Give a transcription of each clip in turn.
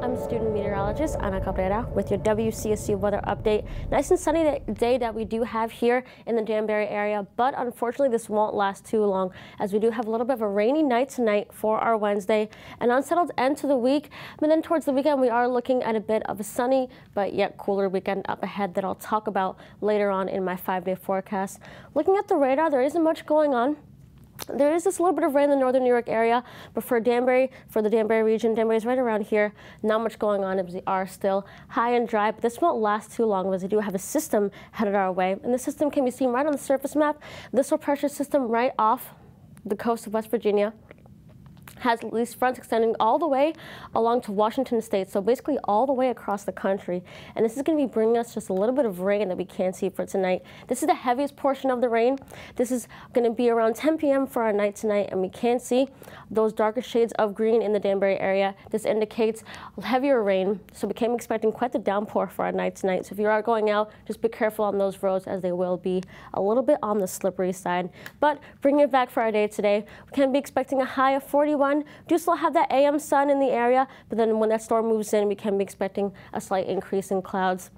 I'm student meteorologist Ana Cabrera with your WCSU weather update. Nice and sunny day that we do have here in the Danbury area, but unfortunately this won't last too long as we do have a little bit of a rainy night tonight for our Wednesday. An unsettled end to the week, but then towards the weekend we are looking at a bit of a sunny but yet cooler weekend up ahead that I'll talk about later on in my five-day forecast. Looking at the radar, there isn't much going on there is this little bit of rain in the northern New York area, but for Danbury, for the Danbury region, Danbury is right around here. Not much going on as we are still high and dry, but this won't last too long as we do have a system headed our way. And the system can be seen right on the surface map. This will pressure system right off the coast of West Virginia has lease fronts extending all the way along to Washington State, so basically all the way across the country. And this is going to be bringing us just a little bit of rain that we can see for tonight. This is the heaviest portion of the rain. This is going to be around 10 p.m. for our night tonight, and we can see those darker shades of green in the Danbury area. This indicates heavier rain, so we came expecting quite the downpour for our night tonight. So if you are going out, just be careful on those roads as they will be a little bit on the slippery side. But bringing it back for our day today, we can be expecting a high of 41 run, do still have that AM sun in the area, but then when that storm moves in, we can be expecting a slight increase in clouds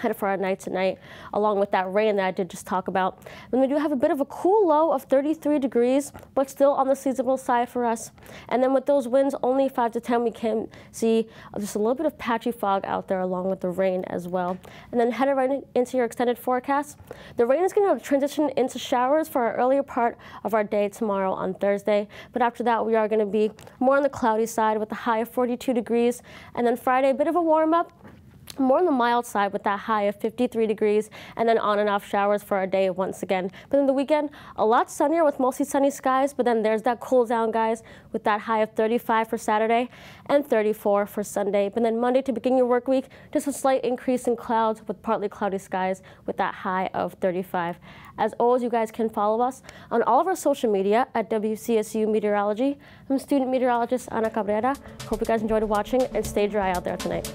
headed for our night tonight, along with that rain that I did just talk about. Then we do have a bit of a cool low of 33 degrees, but still on the seasonal side for us. And then with those winds, only 5 to 10, we can see just a little bit of patchy fog out there along with the rain as well. And then headed right into your extended forecast. The rain is going to transition into showers for our earlier part of our day tomorrow on Thursday. But after that, we are going to be more on the cloudy side with a high of 42 degrees. And then Friday, a bit of a warm up more on the mild side with that high of 53 degrees and then on and off showers for our day once again. But then the weekend, a lot sunnier with mostly sunny skies, but then there's that cool down, guys, with that high of 35 for Saturday and 34 for Sunday. But then Monday to begin your work week, just a slight increase in clouds with partly cloudy skies with that high of 35. As always, you guys can follow us on all of our social media at WCSU Meteorology. I'm student meteorologist Ana Cabrera. Hope you guys enjoyed watching and stay dry out there tonight.